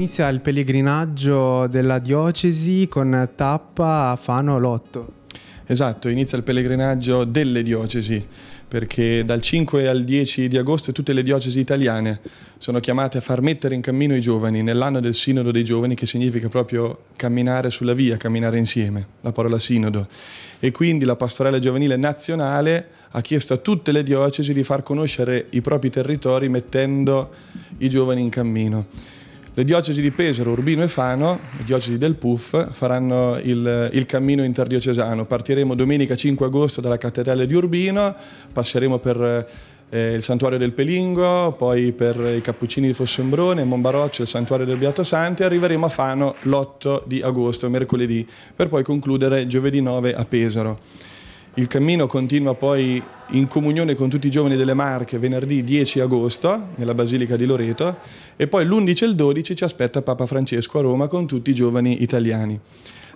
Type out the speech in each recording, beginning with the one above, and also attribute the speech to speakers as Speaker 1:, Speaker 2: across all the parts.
Speaker 1: Inizia il pellegrinaggio della diocesi con tappa a Fano Lotto.
Speaker 2: Esatto, inizia il pellegrinaggio delle diocesi, perché dal 5 al 10 di agosto tutte le diocesi italiane sono chiamate a far mettere in cammino i giovani nell'anno del Sinodo dei giovani, che significa proprio camminare sulla via, camminare insieme, la parola sinodo. E quindi la pastorale giovanile nazionale ha chiesto a tutte le diocesi di far conoscere i propri territori mettendo i giovani in cammino le diocesi di Pesaro, Urbino e Fano, le diocesi del PUF, faranno il, il cammino interdiocesano. Partiremo domenica 5 agosto dalla cattedrale di Urbino, passeremo per eh, il santuario del Pelingo, poi per i Cappuccini di Fossombrone, Monbaroccio, il santuario del Beato Santi, arriveremo a Fano l'8 di agosto, mercoledì, per poi concludere giovedì 9 a Pesaro. Il cammino continua poi in comunione con tutti i giovani delle Marche venerdì 10 agosto nella Basilica di Loreto e poi l'11 e il 12 ci aspetta Papa Francesco a Roma con tutti i giovani italiani.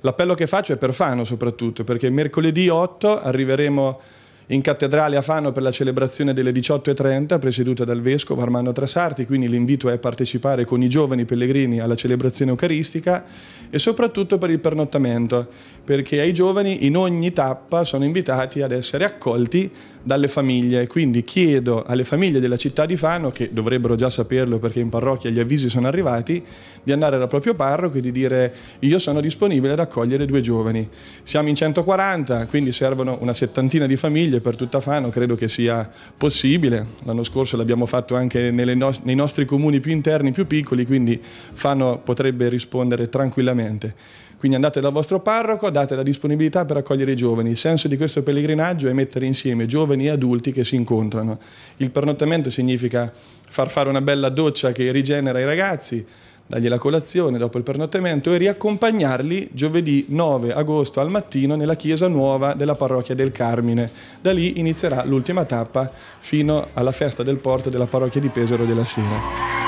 Speaker 2: L'appello che faccio è per Fano soprattutto perché mercoledì 8 arriveremo in cattedrale a Fano per la celebrazione delle 18.30 presieduta dal Vescovo Armando Trasarti, quindi l'invito è partecipare con i giovani pellegrini alla celebrazione eucaristica e soprattutto per il pernottamento, perché ai giovani in ogni tappa sono invitati ad essere accolti dalle famiglie, quindi chiedo alle famiglie della città di Fano, che dovrebbero già saperlo perché in parrocchia gli avvisi sono arrivati, di andare dal proprio parroco e di dire io sono disponibile ad accogliere due giovani. Siamo in 140, quindi servono una settantina di famiglie, famiglie, per tutta Fano, credo che sia possibile. L'anno scorso l'abbiamo fatto anche no- nei nostri comuni più interni, più piccoli, quindi Fano potrebbe rispondere tranquillamente. Quindi andate dal vostro parroco, date la disponibilità per accogliere i giovani. Il senso di questo pellegrinaggio è mettere insieme giovani e adulti che si incontrano. Il pernottamento significa far fare una bella doccia che rigenera i ragazzi, dargli la colazione dopo il pernottamento e riaccompagnarli giovedì 9 agosto al mattino nella chiesa nuova della parrocchia del Carmine. Da lì inizierà l'ultima tappa fino alla festa del porto della parrocchia di Pesaro della sera.